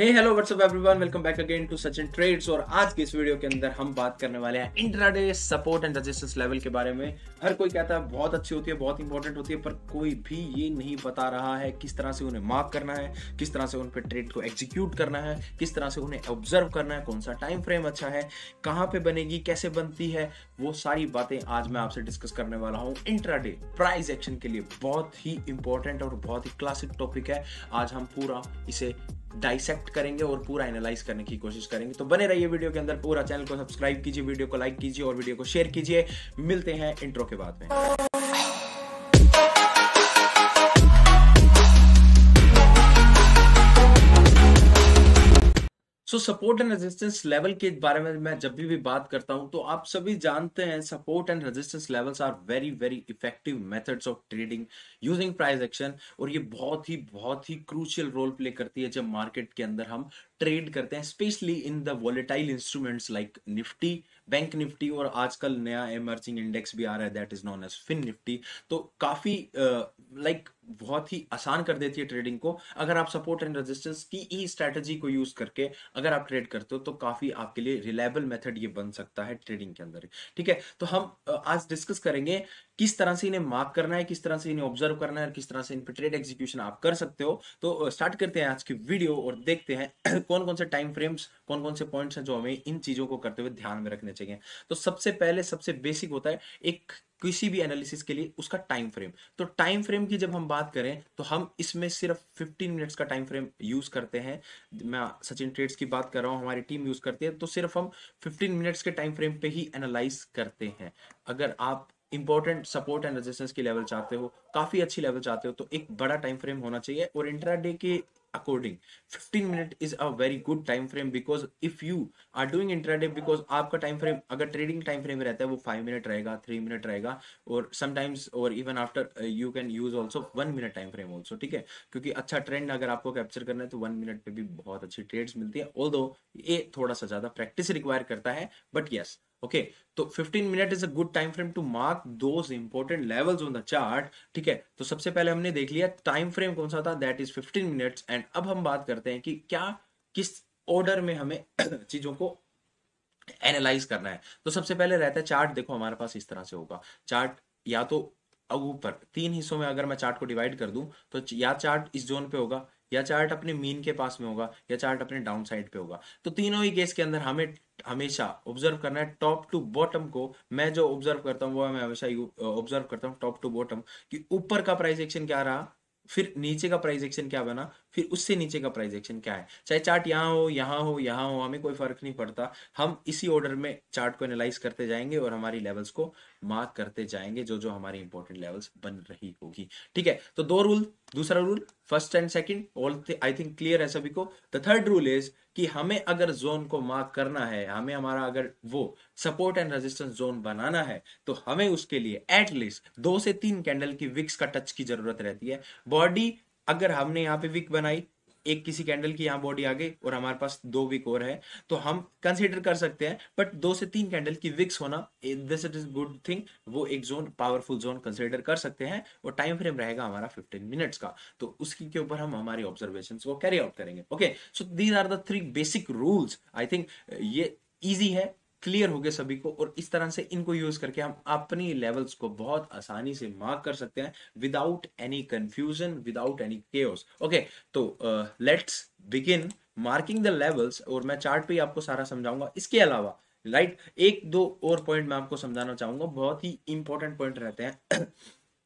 Hey hello what's up everyone welcome back again to Sachin trades और आज के इस वीडियो के अंदर हम बात करने वाले हैं intraday support and resistance level के बारे में हर कोई कहता है बहुत अच्छी होती है बहुत इंपॉर्टेंट होती है पर कोई भी ये नहीं बता रहा है किस तरह से उन्हें मार्क करना है किस तरह से उन पर ट्रेड को एग्जीक्यूट करना है किस तरह से उन्हें ऑब्जर्व करना है कौन सा टाइम फ्रेम अच्छा है कहाँ पे बनेगी कैसे बनती है वो सारी बातें आज मैं आपसे डिस्कस करने वाला हूँ इंट्राडे प्राइज एक्शन के लिए बहुत ही इंपॉर्टेंट और बहुत ही क्लासिक टॉपिक है आज हम पूरा इसे डाइसेक्ट करेंगे और पूरा एनालाइज करने की कोशिश करेंगे तो बने रहिए वीडियो के अंदर पूरा चैनल को सब्सक्राइब कीजिए वीडियो को लाइक कीजिए और वीडियो को शेयर कीजिए मिलते हैं इंट्रो के बाद में so support and resistance level के बारे में मैं जब भी भी बात करता हूं तो आप सभी जानते हैं support and resistance levels are very very effective methods of trading using price action और ये बहुत ही बहुत ही क्रूशियल रोल प्ले करती है जब मार्केट के अंदर हम ट्रेड करते हैं specially in the volatile instruments like Nifty bank Nifty और आजकल नया इमर्जिंग इंडेक्स भी आ रहा है that is known as fin Nifty तो काफी लाइक uh, like, बहुत ही आसान कर देती है ट्रेडिंग को अगर आप सपोर्ट एंड रेजिस्टेंस की ही स्ट्रेटजी को यूज करके अगर आप ट्रेड करते हो तो काफी आपके लिए रिलायबल मेथड ये बन सकता है ट्रेडिंग के अंदर ठीक है तो हम आज डिस्कस करेंगे किस तरह से इन्हें मार्क करना है किस तरह से इन्हें ऑब्जर्व करना है किस तरह से इन पर ट्रेड एग्जीक्यूशन आप कर सकते हो तो स्टार्ट करते हैं आज की वीडियो और देखते हैं कौन कौन से टाइम फ्रेम्स कौन कौन से पॉइंट्स हैं जो हमें इन चीजों को करते हुए ध्यान में रखने चाहिए तो सबसे पहले सबसे बेसिक होता है एक किसी भी एनालिसिस के लिए उसका टाइम फ्रेम तो टाइम फ्रेम की जब हम बात करें तो हम इसमें सिर्फ 15 मिनट्स का टाइम फ्रेम यूज करते हैं मैं सचिन ट्रेड्स की बात कर रहा हूँ हमारी टीम यूज करती है तो सिर्फ हम 15 मिनट्स के टाइम फ्रेम पे ही एनालाइज करते हैं अगर आप इंपॉर्टेंट सपोर्ट एंड रेजिस्टेंस की लेवल चाहते हो काफी अच्छी लेवल चाहते हो तो एक बड़ा टाइम फ्रेम होना चाहिए और इंटरा के according 15 minute is a very good time frame because if you are doing intraday because आपका टाइम फ्रेम अगर ट्रेडिंग टाइम फ्रेम रहता है वो फाइव मिनट रहेगा थ्री मिनट रहेगा और समटाइम्स और even after you can use also one minute time frame also ठीक है क्योंकि अच्छा ट्रेंड अगर आपको कैप्चर करना है तो वन मिनट पे भी बहुत अच्छी ट्रेड्स मिलती है ऑल दो ये थोड़ा सा ज्यादा प्रैक्टिस रिक्वायर करता है बट यस ओके तो 15 minute is a good time frame to mark those important levels on the chart ठीक है तो सबसे पहले हमने देख लिया टाइम फ्रेम कौन सा था that is 15 minutes and and अब हम बात करते हैं कि क्या किस ऑर्डर में हमें चीजों को एनालाइज करना है तो सबसे पहले रहता है चार्ट देखो हमारे पास इस तरह से होगा चार्ट या तो अब ऊपर तीन हिस्सों में अगर मैं चार्ट को डिवाइड कर दूं तो या चार्ट इस जोन पे होगा या चार्ट अपने मीन के पास में होगा या चार्ट अपने डाउन साइड पे होगा तो तीनों ही केस के अंदर हमें हमेशा ऑब्जर्व करना है टॉप टू बॉटम को मैं जो ऑब्जर्व करता हूँ वो मैं हमेशा ऑब्जर्व करता हूँ टॉप टू बॉटम कि ऊपर का प्राइस एक्शन क्या रहा फिर नीचे का प्राइस एक्शन क्या बना फिर उससे नीचे का प्राइस एक्शन क्या है चाहे चार्ट यहाँ हो यहाँ हो यहाँ हो हमें कोई फर्क नहीं पड़ता हम इसी ऑर्डर में चार्ट को एनालाइज करते जाएंगे और हमारी लेवल्स को मार्क करते जाएंगे जो जो हमारी इंपॉर्टेंट लेवल्स बन रही होगी ठीक है तो दो रूल दूसरा rule first and second all I think clear है सभी को द थर्ड रूल इज कि हमें अगर जोन को मार्क करना है हमें हमारा अगर वो सपोर्ट एंड रेजिस्टेंस जोन बनाना है तो हमें उसके लिए एटलीस्ट दो से तीन कैंडल की विक्स का टच की जरूरत रहती है बॉडी अगर हमने यहाँ पे विक बनाई एक किसी कैंडल की यहाँ बॉडी आ गई और हमारे पास दो विक और है तो हम कंसिडर कर सकते हैं बट दो से तीन कैंडल की विक्स होना this it is good thing वो एक जोन पावरफुल जोन कंसिडर कर सकते हैं और टाइम फ्रेम रहेगा हमारा फिफ्टीन मिनट्स का तो उसकी के ऊपर हम हमारी ऑब्जर्वेशन को कैरी आउट करेंगे okay so these are the three basic rules I think ये ईजी है क्लियर हो गए सभी को और इस तरह से इनको यूज करके हम अपनी लेवल्स को बहुत आसानी से मार्क कर सकते हैं without any confusion without any cares okay तो let's begin marking the levels और मैं चार्ट पे ही आपको सारा समझाऊंगा इसके अलावा राइट right? एक दो और पॉइंट मैं आपको समझाना चाहूंगा बहुत ही इंपॉर्टेंट पॉइंट रहते हैं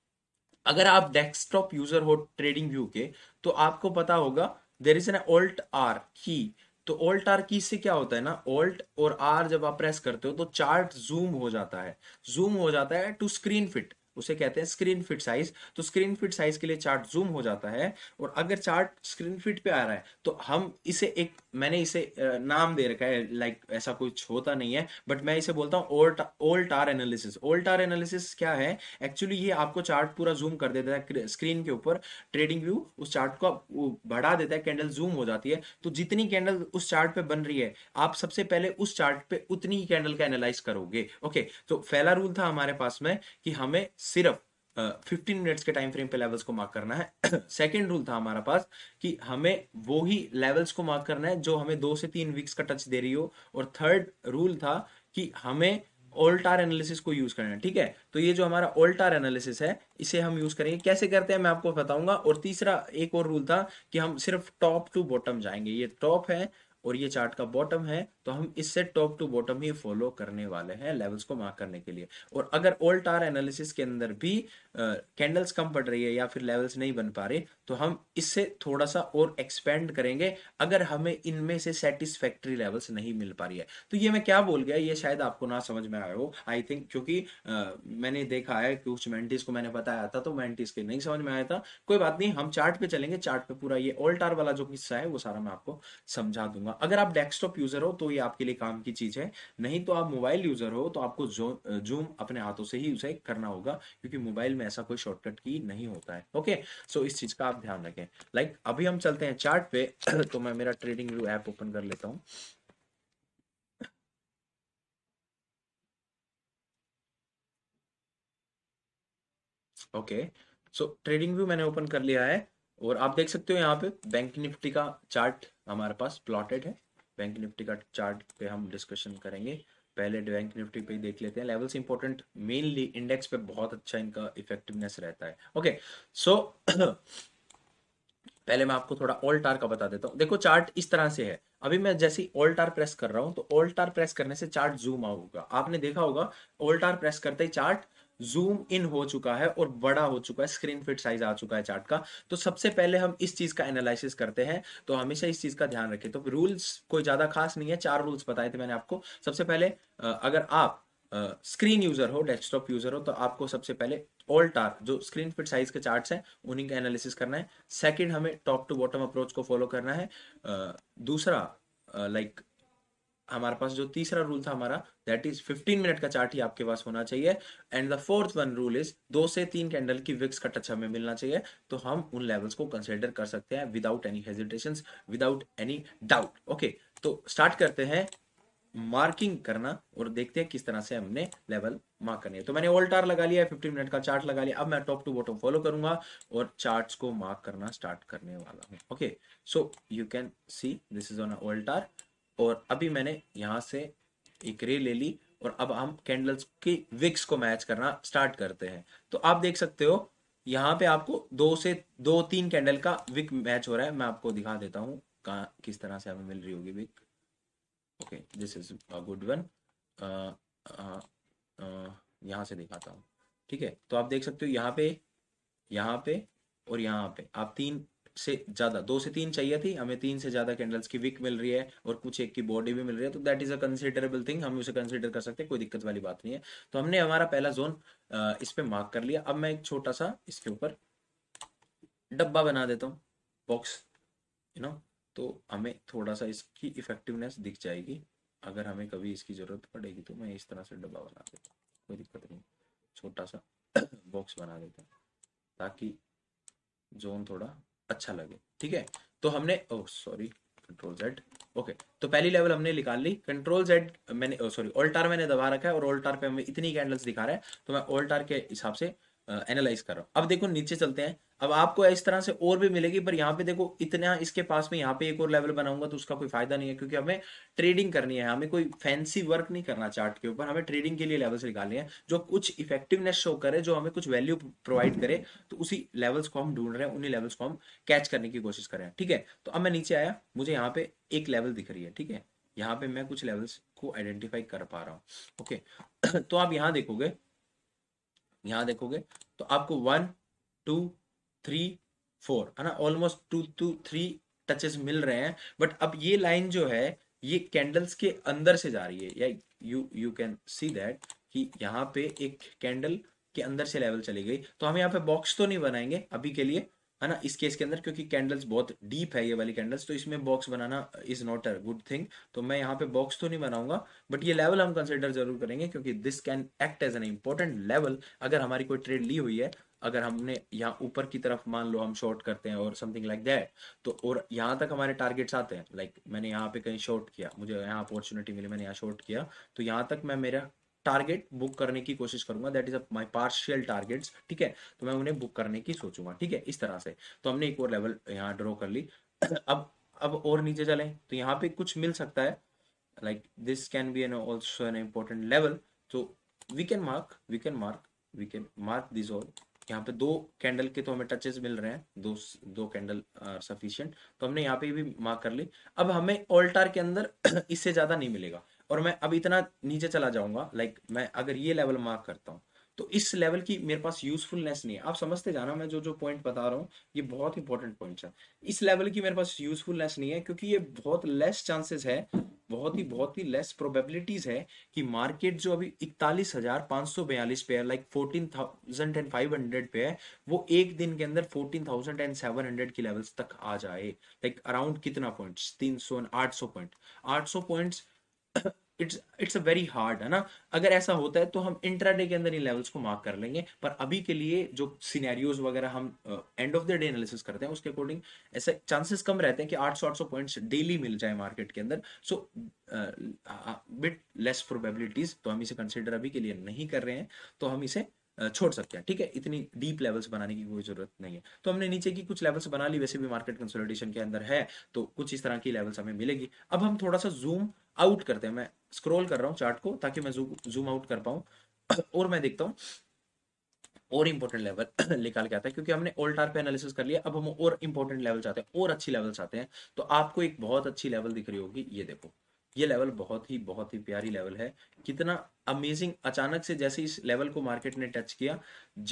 अगर आप डेस्कटॉप यूजर हो ट्रेडिंग व्यू के तो आपको पता होगा there is an alt R key तो ऑल्ट आर की से क्या होता है ना ऑल्ट और आर जब आप प्रेस करते हो तो चार्ट जूम हो जाता है जूम हो जाता है टू स्क्रीन फिट उसे कहते हैं स्क्रीन फिट साइज तो स्क्रीन फिट साइज के लिए चार्ट जूम हो जाता है और अगर चार्ट स्क्रीन फिट पे आ रहा है तो हम इसे एक मैंने इसे नाम दे रखा है लाइक ऐसा कुछ होता नहीं है बट मैं इसे बोलता हूँ alt alt R analysis alt R analysis क्या है एक्चुअली ये आपको चार्ट पूरा जूम कर देता है स्क्रीन के ऊपर ट्रेडिंग व्यू उस चार्ट को बढ़ा देता है कैंडल जूम हो जाती है तो जितनी कैंडल उस चार्ट पे बन रही है आप सबसे पहले उस चार्ट पे उतनी ही कैंडल का एनालाइज करोगे ओके तो पहला रूल था हमारे पास में कि हमें सिर्फ फिफ्टीन मिनट्स के टाइम फ्रेम पे लेवल्स को मार्क करना है सेकेंड रूल था हमारा पास कि हमें वो ही लेवल्स को मार्क करना है जो हमें दो से तीन वीक्स का टच दे रही हो और थर्ड रूल था कि हमें ओल्टार एनालिसिस को यूज करना है ठीक है तो ये जो हमारा ओल्टार एनालिसिस है इसे हम यूज करेंगे कैसे करते हैं मैं आपको बताऊंगा और तीसरा एक और रूल था कि हम सिर्फ टॉप टू बॉटम जाएंगे ये टॉप है और ये चार्ट का बॉटम है तो हम इससे टॉप टू बॉटम ही फॉलो करने वाले हैं लेवल्स को मार्क करने के लिए और अगर ओल्ड आर एनालिसिस के अंदर भी कैंडल्स कम पड़ रही है या फिर लेवल्स नहीं बन पा रहे तो हम इससे थोड़ा सा और एक्सपेंड करेंगे अगर हमें इनमें से सेटिस्फैक्ट्री लेवल्स नहीं मिल पा रही है तो ये मैं क्या बोल गया ये शायद आपको ना समझ में आया हो आई थिंक क्योंकि आ, मैंने देखा है कुछ मैंटिस को मैंने बताया था तो मैंटिस के नहीं समझ में आया था कोई बात नहीं हम चार्ट पे चलेंगे चार्ट पे पूरा ये ओल्ड आर वाला जो हिस्सा है वो सारा मैं आपको समझा दूंगा अगर आप डेस्कटॉप यूजर हो तो ये आपके लिए काम की चीज है नहीं तो आप मोबाइल यूजर हो तो आपको जूम अपने हाथों से ही उसे करना होगा क्योंकि मोबाइल में ऐसा कोई शॉर्टकट की नहीं होता है ओके सो इस चीज का आप ध्यान रखें लाइक like, अभी हम चलते हैं चार्ट पे तो मैं मेरा ट्रेडिंग व्यू ऐप ओपन कर लेता हूँ ओके सो ट्रेडिंग व्यू मैंने ओपन कर लिया है और आप देख सकते हो यहाँ पे बैंक निफ्टी का चार्ट हमारे पास प्लॉटेड है बैंक निफ्टी का चार्ट पे हम डिस्कशन करेंगे पहले बैंक निफ्टी पे देख लेते हैं लेवल्स इंपॉर्टेंट मेनली इंडेक्स पे बहुत अच्छा इनका इफेक्टिवनेस रहता है ओके सो पहले मैं आपको थोड़ा ऑल टार का बता देता हूँ देखो चार्ट इस तरह से है अभी मैं जैसे ओल्ड टार प्रेस कर रहा हूँ तो ओल्ड टार प्रेस करने से चार्ट जूम आउट होगा आपने देखा होगा ओल्ड टार प्रेस करते ही चार्ट जूम इन हो चुका है और बड़ा हो चुका है स्क्रीन फिट साइज आ चुका है चार्ट का तो सबसे पहले हम इस चीज का एनालिसिस करते हैं तो हमेशा इस चीज का ध्यान रखें तो रूल्स कोई ज्यादा खास नहीं है चार रूल्स बताए थे मैंने आपको सबसे पहले अगर आप स्क्रीन यूजर हो डेस्कटॉप यूजर हो तो आपको सबसे पहले ऑल टार जो स्क्रीन फिट साइज के चार्ट्स हैं उन्हीं का एनालिसिस करना है सेकंड हमें टॉप टू बॉटम अप्रोच को फॉलो करना है uh, दूसरा लाइक uh, like, हमारे पास जो तीसरा रूल था हमारा दैट इज 15 मिनट का चार्ट ही आपके पास होना चाहिए and the fourth one rule is दो से तीन कैंडल की विक्स का टच हमें मिलना चाहिए तो हम उन लेवल्स को कंसिडर कर सकते हैं without any hesitation without any doubt okay तो स्टार्ट करते हैं मार्किंग करना और देखते हैं किस तरह से हमने लेवल मार्क करनी है तो मैंने ओल्टार लगा लिया 15 मिनट का चार्ट लगा लिया अब मैं टॉप टू बॉटम फॉलो करूंगा और चार्ट्स को मार्क करना स्टार्ट करने वाला हूं okay so you can see this is on alt R और अभी मैंने यहाँ से एक रे ले ली और अब हम कैंडल्स के विक्स को मैच करना स्टार्ट करते हैं तो आप देख सकते हो यहाँ पे आपको दो से दो तीन कैंडल का विक मैच हो रहा है मैं आपको दिखा देता हूँ कहा किस तरह से हमें मिल रही होगी wick okay this is a good one यहाँ से दिखाता हूँ ठीक है तो आप देख सकते हो यहाँ पे यहाँ पे और यहाँ पे आप तीन से ज्यादा दो से तीन चाहिए थी हमें तीन से ज्यादा कैंडल्स की विक मिल रही है और कुछ एक की बॉडी भी मिल रही है तो that is a considerable thing हम उसे कंसिडर कर सकते हैं कोई दिक्कत वाली बात नहीं है तो हमने हमारा पहला जोन इस पे मार्क कर लिया अब मैं एक छोटा सा इसके ऊपर डब्बा बना देता हूँ बॉक्स यू नो तो हमें थोड़ा सा इसकी इफेक्टिवनेस दिख जाएगी अगर हमें कभी इसकी ज़रूरत पड़ेगी तो मैं इस तरह से डब्बा बना देता हूँ कोई दिक्कत नहीं छोटा सा बॉक्स बना देता हूँ ताकि जोन थोड़ा अच्छा लगे ठीक है तो हमने oh sorry control Z okay तो पहली लेवल हमने निकाल ली कंट्रोल जेड मैंने सॉरी oh, ऑल्टार मैंने दबा रखा है और ऑल्टार पे हमें इतनी कैंडल्स दिखा रहा है तो मैं ऑल्टार के हिसाब से एनालाइज कर रहा हूं अब देखो नीचे चलते हैं अब आपको इस तरह से और भी मिलेगी पर यहाँ पे देखो इतना इसके पास में यहाँ पे एक और लेवल बनाऊंगा तो उसका कोई फायदा नहीं है क्योंकि हमें ट्रेडिंग करनी है हमें कोई फैंसी वर्क नहीं करना चार्ट के ऊपर हमें ट्रेडिंग के लिए लेवल्स निकालने हैं जो कुछ इफेक्टिवनेस शो करे जो हमें कुछ वैल्यू प्रोवाइड करे तो उसी लेवल्स को हम ढूंढ रहे हैं उन्हीं लेवल्स को हम कैच करने की कोशिश कर रहे हैं ठीक है तो अब मैं नीचे आया मुझे यहाँ पे एक लेवल दिख रही है ठीक है यहाँ पे मैं कुछ लेवल्स को आइडेंटिफाई कर पा रहा हूँ ओके तो आप यहाँ देखोगे यहाँ देखोगे तो आपको वन टू थ्री फोर है ना almost two two three touches मिल रहे हैं बट अब ये लाइन जो है ये कैंडल्स के अंदर से जा रही है या you you can see that कि यहाँ पे एक कैंडल के अंदर से लेवल चली गई तो हम यहाँ पे बॉक्स तो नहीं बनाएंगे अभी के लिए है ना इस केस के अंदर क्योंकि कैंडल्स बहुत डीप है ये वाली कैंडल्स तो इसमें बॉक्स बनाना is not a good thing तो मैं यहाँ पे बॉक्स तो नहीं बनाऊंगा बट ये लेवल हम कंसिडर जरूर करेंगे क्योंकि this can act as an important level अगर हमारी कोई ट्रेड ली हुई है अगर हमने यहाँ ऊपर की तरफ मान लो हम शॉर्ट करते हैं और समथिंग लाइक दैट तो और यहाँ तक हमारे टारगेट्स आते हैं लाइक like, मैंने यहाँ पे कहीं शॉर्ट किया मुझे यहाँ अपॉर्चुनिटी मिली मैंने यहाँ शॉर्ट किया तो यहाँ तक मैं मेरा टारगेट बुक करने की कोशिश करूंगा that is my partial targets ठीक है तो मैं उन्हें बुक करने की सोचूंगा ठीक है इस तरह से तो हमने एक और लेवल यहाँ ड्रॉ कर ली अब अब और नीचे चले तो यहाँ पे कुछ मिल सकता है like this can be an also an important level तो we can mark we can mark we can mark this all यहाँ पे दो कैंडल के तो हमें टचेस मिल रहे हैं दो दो कैंडल सफिशियंट तो हमने यहाँ पे भी मार्क कर ली अब हमें ऑल्टार के अंदर इससे ज्यादा नहीं मिलेगा और मैं अब इतना नीचे चला जाऊंगा लाइक मैं अगर ये लेवल मार्क करता हूँ तो इस लेवल की मेरे पास यूजफुलनेस नहीं है आप समझते जाना मैं जो जो पॉइंट बता रहा हूँ ये बहुत इंपॉर्टेंट पॉइंट है इस लेवल की मेरे पास यूजफुलनेस नहीं है क्योंकि ये बहुत लेस चांसेस है बहुत ही बहुत ही लेस प्रोबेबिलिटीज है कि मार्केट जो अभी इकतालीस हजार पांच सौ बयालीस पे है like fourteen thousand and five hundred पे है वो एक दिन के अंदर fourteen thousand and seven hundred की लेवल्स तक आ जाए लाइक अराउंड कितना पॉइंट्स तीन सौ आठ सौ पॉइंट आठ सौ points it's it's a very hard है ना अगर ऐसा होता है तो हम इंट्राडे के अंदर इन लेवल्स को मार्क कर लेंगे पर अभी के लिए जो सीनैरियोज वगैरह हम end of the day analysis करते हैं उसके अकॉर्डिंग ऐसे चांसेस कम रहते हैं कि आठ सौ आठ सौ पॉइंट्स डेली मिल जाए मार्केट के अंदर सो बिट लेस प्रोबेबिलिटीज तो हम इसे कंसिडर अभी के लिए नहीं कर रहे हैं तो हम इसे छोड़ सकते हैं ठीक है इतनी डीप लेवल्स बनाने की कोई जरूरत नहीं है तो हमने नीचे की कुछ लेवल्स बना ली वैसे भी मार्केट कंसोलिडेशन के अंदर है तो कुछ इस तरह की लेवल्स हमें मिलेगी अब हम थोड़ा सा जूम आउट करते हैं मैं स्क्रॉल कर रहा हूँ चार्ट को ताकि मैं जूम आउट कर पाऊँ और मैं देखता हूँ और इंपॉर्टेंट लेवल निकाल के आता है क्योंकि हमने ओल्ड टार पे एनालिसिस कर लिया अब हम और इंपॉर्टेंट लेवल चाहते हैं और अच्छी लेवल चाहते हैं तो आपको एक बहुत अच्छी लेवल दिख रही होगी ये देखो ये लेवल बहुत ही बहुत ही प्यारी लेवल है कितना अमेजिंग अचानक से जैसे इस लेवल को मार्केट ने टच किया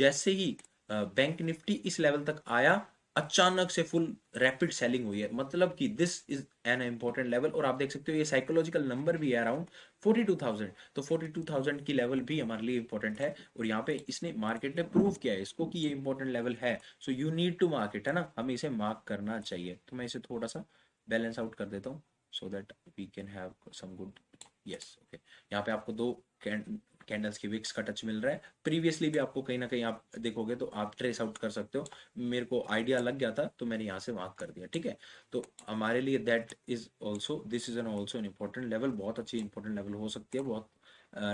जैसे ही बैंक निफ्टी इस लेवल तक आया अचानक से फुल रैपिड सेलिंग हुई है मतलब कि this is an important level और आप देख सकते हो ये साइकोलॉजिकल नंबर भी है अराउंड 42,000 तो 42,000 की लेवल भी हमारे लिए इंपॉर्टेंट है और यहाँ पे इसने मार्केट ने प्रूव किया है इसको कि ये इंपॉर्टेंट लेवल है so you need to market है ना हमें इसे मार्क करना चाहिए तो मैं इसे थोड़ा सा बैलेंस आउट कर देता हूँ so that we can have some good yes okay यहाँ पे आपको दो कैंडल्स की विक्स का टच मिल रहा है प्रीवियसली भी आपको कहीं ना कहीं आप देखोगे तो आप ट्रेस आउट कर सकते हो मेरे को आइडिया लग गया था तो मैंने यहाँ से वाक कर दिया ठीक है तो हमारे लिए that is also this is an also an important level बहुत अच्छी इंपॉर्टेंट लेवल हो सकती है बहुत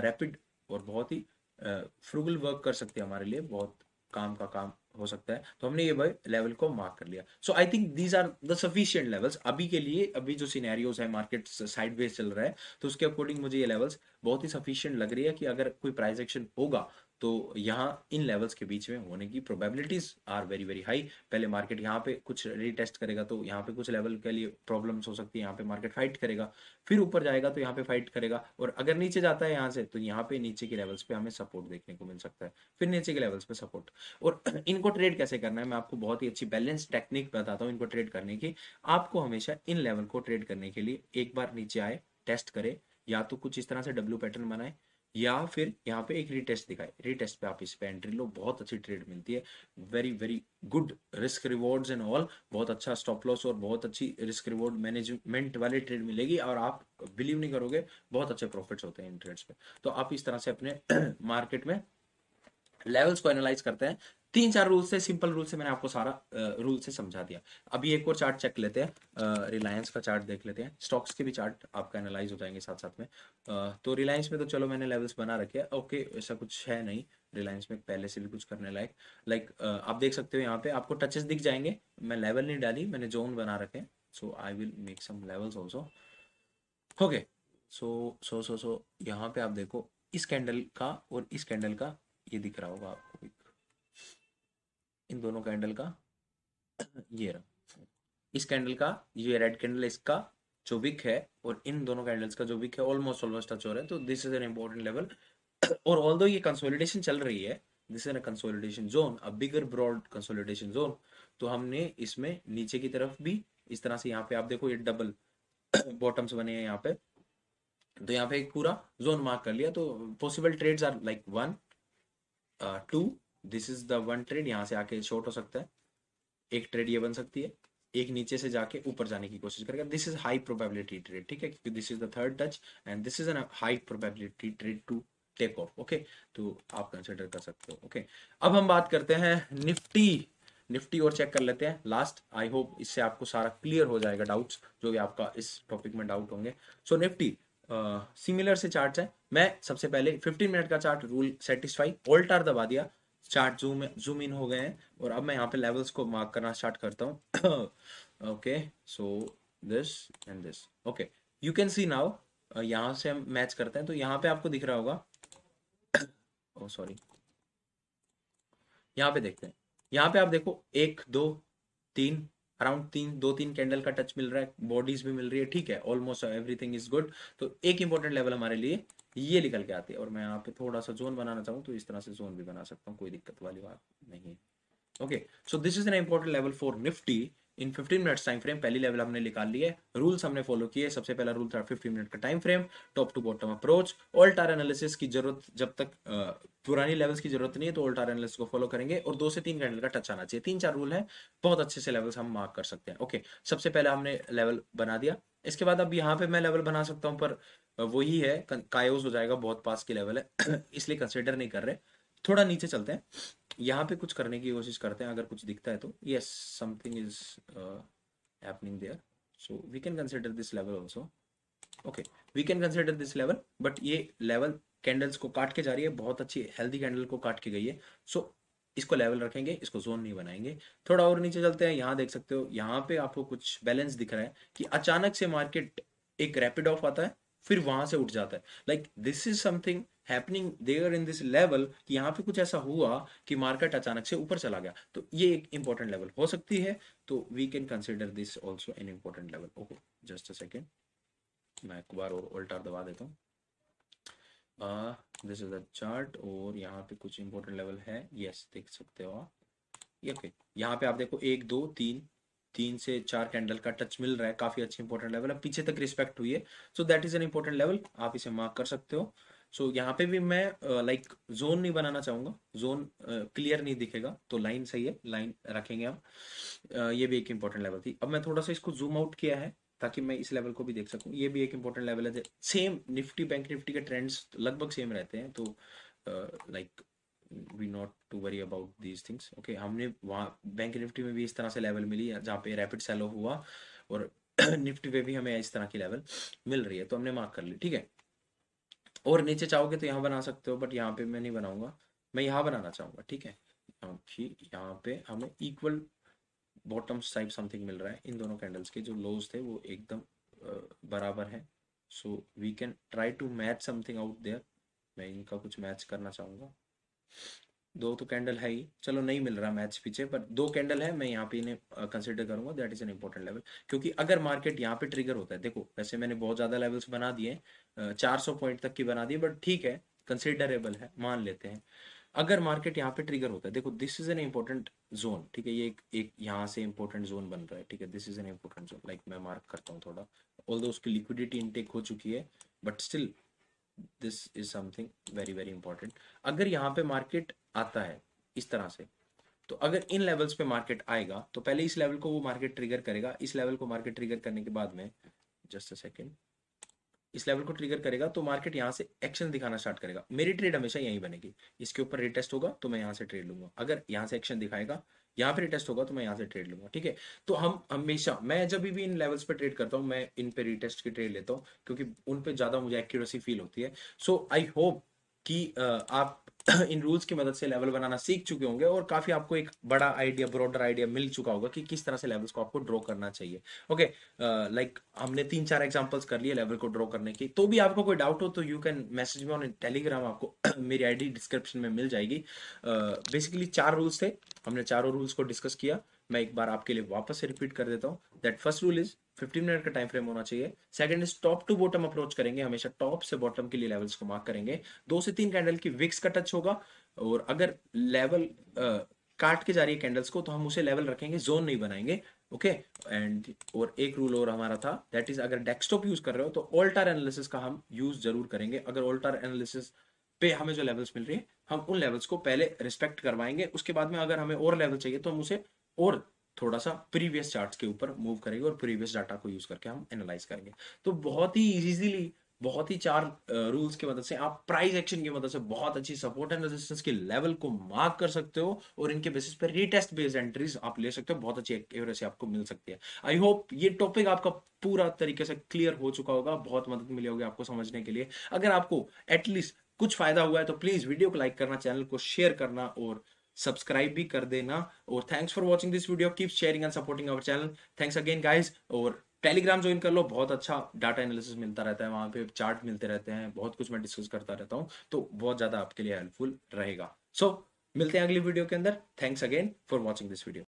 रैपिड uh, और बहुत ही फ्रूगल uh, वर्क कर सकते हैं हमारे लिए बहुत काम का काम हो सकता है तो हमने ये भाई लेवल को मार्क कर लिया so I think these are the sufficient levels अभी के लिए अभी जो सीनैरियोज है मार्केट साइड चल रहा है तो उसके अकॉर्डिंग मुझे ये लेवल्स बहुत ही सफिशियंट लग रही है कि अगर कोई प्राइस एक्शन होगा तो यहाँ इन लेवल्स के बीच में होने की probabilities are very very high पहले मार्केट यहाँ पे कुछ रिटेस्ट करेगा तो यहाँ पे कुछ लेवल के लिए प्रॉब्लम्स हो सकती है यहाँ पे मार्केट फाइट करेगा फिर ऊपर जाएगा तो यहाँ पे फाइट करेगा और अगर नीचे जाता है यहाँ से तो यहाँ पे नीचे के लेवल्स पे हमें सपोर्ट देखने को मिल सकता है फिर नीचे के लेवल्स पे सपोर्ट और इनको ट्रेड कैसे करना है मैं आपको बहुत ही अच्छी बैलेंस टेक्निक बताता हूँ इनको ट्रेड करने की आपको हमेशा इन लेवल को ट्रेड करने के लिए एक बार नीचे आए टेस्ट करे या तो कुछ इस तरह से डब्ल्यू पैटर्न बनाए या फिर यहाँ पे एक रिटेस्ट दिखाए रिटेस्ट पे आप इस पे एंट्री लो बहुत अच्छी ट्रेड मिलती है very very good risk rewards and all बहुत अच्छा स्टॉप लॉस और बहुत अच्छी रिस्क रिवॉर्ड मैनेजमेंट वाली ट्रेड मिलेगी और आप बिलीव नहीं करोगे बहुत अच्छे प्रॉफिट्स होते हैं इन ट्रेड्स पे तो आप इस तरह से अपने मार्केट में लेवल्स को एनालाइज करते हैं तीन चार रूल से सिंपल रूल से मैंने आपको सारा रूल से समझा दिया अभी एक और चार्ट चेक लेते हैं रिलायंस का चार्ट देख लेते हैं स्टॉक्स के भी चार्ट आपका एनालाइज हो जाएंगे साथ साथ में तो रिलायंस में तो चलो मैंने लेवल्स बना रखे ओके ऐसा कुछ है नहीं रिलायंस में पहले से भी कुछ करने लायक लाइक आप देख सकते हो यहाँ पे आपको टचेस दिख जाएंगे मैं लेवल नहीं डाली मैंने जोन बना रखे so I will make some levels also okay so so so so यहाँ पे आप देखो इस कैंडल का और इस कैंडल का ये दिख रहा होगा आपको इन दोनों कैंडल का ये रहा इस कैंडल का ये रेड कैंडल इसका जो विक है और इन दोनों कैंडल्स का जो विक है ऑलमोस्ट ऑलमोस्ट टच हो रहा है तो this is an important level और ऑल ये कंसोलिडेशन चल रही है this is an consolidation zone a bigger broad consolidation zone तो हमने इसमें नीचे की तरफ भी इस तरह से यहाँ पे आप देखो ये डबल बॉटम्स बने हैं यहाँ पे तो यहाँ पे एक पूरा जोन मार्क कर लिया तो possible trades are like one two this is the one trade यहाँ से आके शॉर्ट हो सकता है एक ट्रेड ये बन सकती है एक नीचे से जाके ऊपर जाने की कोशिश करेगा this is high probability trade ठीक है क्योंकि this is the third touch and this is an high probability trade to take off okay तो आप कंसिडर कर सकते हो ओके okay? अब हम बात करते हैं निफ्टी निफ्टी और चेक कर लेते हैं लास्ट आई होप इससे आपको सारा क्लियर हो जाएगा डाउट्स जो भी आपका इस टॉपिक में डाउट होंगे सो निफ्टी सिमिलर से चार्ट है मैं सबसे पहले 15 मिनट का chart rule satisfy alt R दबा दिया चार्ट जूम जूम इन हो गए हैं और अब मैं यहाँ पे लेवल्स को मार्क करना स्टार्ट करता हूँ okay so this and this okay you can see now यहाँ से हम मैच करते हैं तो यहाँ पे आपको दिख रहा होगा ओ सॉरी oh, यहाँ पे देखते हैं यहाँ पे आप देखो एक दो तीन अराउंड तीन दो तीन कैंडल का टच मिल रहा है बॉडीज भी मिल रही है ठीक है ऑलमोस्ट एवरीथिंग इज गुड तो एक इंपॉर्टेंट लेवल हमारे लिए ये निकल के आते हैं और मैं यहाँ पे थोड़ा सा जोन बनाना चाहूँ तो इस तरह से जोन भी बना सकता हूँ कोई दिक्कत वाली बात नहीं okay so this is an important level for Nifty in 15 minutes time frame पहली लेवल हमने निकाल लिया है रूल्स हमने फॉलो किए सबसे पहला रूल था 15 मिनट का time frame top to bottom approach all tier analysis की जरूरत जब तक पुरानी लेवल्स की जरूरत नहीं है तो ऑल टायर एनालिसिस को फॉलो करेंगे और दो से तीन कैंडल का टच आना चाहिए तीन चार रूल है बहुत अच्छे से लेवल्स हम मार्क कर सकते हैं ओके सबसे पहले हमने लेवल बना दिया इसके बाद अब यहाँ पे मैं लेवल बना सकता हूँ पर वही है कायोस हो जाएगा बहुत पास की लेवल है इसलिए कंसिडर नहीं कर रहे थोड़ा नीचे चलते हैं यहाँ पे कुछ करने की कोशिश करते हैं अगर कुछ दिखता है तो yes something is happening there so we can consider this level also okay we can consider this level but ये लेवल कैंडल्स को काट के जा रही है बहुत अच्छी हेल्दी कैंडल को काट के गई है सो so, इसको लेवल रखेंगे इसको जोन नहीं बनाएंगे थोड़ा और नीचे चलते हैं यहाँ देख सकते हो यहाँ पे आपको कुछ बैलेंस दिख रहा है कि अचानक से मार्केट एक रैपिड ऑफ आता है फिर वहां से उठ जाता है like this is something happening there in this level कि यहाँ पे कुछ ऐसा हुआ कि मार्केट अचानक से ऊपर चला गया तो ये एक इंपॉर्टेंट लेवल हो सकती है तो we can consider this also an important level okay just a second मैं एक बार और उल्टा दबा देता हूँ दिस इज द चार्ट और यहाँ पे कुछ इंपोर्टेंट लेवल है यस yes, देख सकते हो आप यहाँ पे आप देखो एक दो तीन तीन से चार कैंडल का टच मिल रहा है काफी अच्छे इंपोर्टेंट लेवल है पीछे तक रिस्पेक्ट हुई है so that is an important level आप इसे मार्क कर सकते हो सो so, यहाँ पे भी मैं लाइक uh, जोन like, नहीं बनाना चाहूंगा जोन क्लियर uh, नहीं दिखेगा तो लाइन सही है लाइन रखेंगे हम uh, ये भी एक इंपॉर्टेंट लेवल थी अब मैं थोड़ा सा इसको जूम आउट किया है ताकि मैं इस लेवल को भी देख सकूं ये भी एक इंपॉर्टेंट लेवल है सेम निफ्टी बैंक निफ्टी के ट्रेंड्स लगभग सेम रहते हैं तो like we not to worry about these things okay हमने वहाँ बैंक निफ्टी में भी इस तरह से लेवल मिली जहाँ पे रैपिड सेल ऑफ हुआ और निफ्टी पे भी हमें इस तरह की लेवल मिल रही है तो हमने मार्क कर ली ठीक है और नीचे चाहोगे तो यहाँ बना सकते हो बट यहाँ पे मैं नहीं बनाऊंगा मैं यहाँ बनाना चाहूंगा ठीक है क्योंकि यहाँ पे हमें इक्वल बॉटम टाइप समथिंग मिल रहा है इन दोनों कैंडल्स के जो लोज थे वो एकदम बराबर है so we can try to match something out there मैं इनका कुछ मैच करना चाहूँगा दो तो कैंडल है ही चलो नहीं मिल रहा मैच पीछे पर दो कैंडल है मैं यहाँ पे इन्हें कंसिडर करूंगा that is an important level क्योंकि अगर मार्केट यहाँ पे ट्रिगर होता है देखो वैसे मैंने बहुत ज़्यादा लेवल्स बना दिए चार सौ पॉइंट तक की बना दिए बट ठीक है कंसिडरेबल है मान लेते हैं अगर मार्केट यहाँ पे ट्रिगर होता है देखो this is an important zone ठीक है ये एक, एक यहाँ से इम्पोर्टेंट जोन बन रहा है ठीक है this is an important zone like मैं मार्क करता हूँ थोड़ा ऑल उसकी लिक्विडिटी इनटेक हो चुकी है but still this is something very very important अगर यहाँ पे मार्केट आता है इस तरह से तो अगर इन लेवल्स पे मार्केट आएगा तो पहले इस लेवल को वो मार्केट ट्रिगर करेगा इस लेवल को मार्केट ट्रिगर करने के बाद में जस्ट अ सेकेंड इस लेवल को ट्रिगर करेगा तो मार्केट यहाँ से एक्शन दिखाना स्टार्ट करेगा मेरी ट्रेड हमेशा यहीं बनेगी इसके ऊपर रिटेस्ट होगा तो मैं यहाँ से ट्रेड लूंगा अगर यहाँ से एक्शन दिखाएगा यहाँ पे रिटेस्ट होगा तो मैं यहाँ से ट्रेड लूंगा ठीक है तो हम हमेशा मैं जब भी इन लेवल्स पे ट्रेड करता हूँ मैं इन पे रिटेस्ट की ट्रेड लेता हूँ क्योंकि उन पे ज्यादा मुझे एक्यूरेसी फील होती है सो आई होप कि आप इन रूल्स की मदद से लेवल बनाना सीख चुके होंगे और काफी आपको एक बड़ा आइडिया ब्रॉडर आइडिया मिल चुका होगा कि किस तरह से लेवल्स को आपको ड्रॉ करना चाहिए ओके लाइक हमने तीन चार एग्जांपल्स कर लिए लेवल को ड्रॉ करने की तो भी आपको कोई डाउट हो तो you can message me on Telegram आपको मेरी आईडी डिस्क्रिप्शन में मिल जाएगी बेसिकली uh, चार रूल्स थे हमने चारों रूल्स को डिस्कस किया मैं एक बार आपके लिए वापस से रिपीट कर देता हूँ that first rule is fifteen minute का टाइम फ्रेम होना चाहिए second is top to bottom approach करेंगे हमेशा टॉप से बॉटम के लिए लेवल्स को मार्क करेंगे दो से तीन कैंडल की विक्स का टच होगा और अगर लेवल काट के जा रही है कैंडल्स को तो हम उसे लेवल रखेंगे जोन नहीं बनाएंगे ओके okay? एंड और एक रूल और हमारा था दैट इज अगर डेस्कटॉप यूज कर रहे हो तो ऑल्टार एनालिसिस का हम यूज जरूर करेंगे अगर ऑल्टार एनालिसिस पे हमें जो लेवल्स मिल रही है हम उन लेवल्स को पहले रिस्पेक्ट करवाएंगे उसके बाद में अगर हमें और लेवल चाहिए तो हम उसे और थोड़ा सा प्रीवियस चार्ट के ऊपर मूव करेगी और प्रीवियस डाटा को यूज करके हम एनालाइज करेंगे तो बहुत ही इजीली बहुत ही चार रूल्स की मदद से आप प्राइस एक्शन की मदद से बहुत अच्छी सपोर्ट एंड रेजिस्टेंस के लेवल को मार्क कर सकते हो और इनके बेसिस पर रीटेस्ट बेस्ड एंट्रीज आप ले सकते हो बहुत अच्छी एक्यूरेसी आपको मिल सकती है आई होप ये टॉपिक आपका पूरा तरीके से क्लियर हो चुका होगा बहुत मदद मिली होगी आपको समझने के लिए अगर आपको एटलीस्ट कुछ फायदा हुआ है तो प्लीज वीडियो को लाइक करना चैनल को शेयर करना और सब्सक्राइब भी कर देना और thanks for watching this video keep sharing and supporting our channel thanks again guys और टेलीग्राम ज्वाइन कर लो बहुत अच्छा डाटा एनालिसिस मिलता रहता है वहां पे चार्ट मिलते रहते हैं बहुत कुछ मैं डिस्कस करता रहता हूँ तो बहुत ज़्यादा आपके लिए हेल्पफुल रहेगा सो so, मिलते हैं अगली वीडियो के अंदर thanks again for watching this video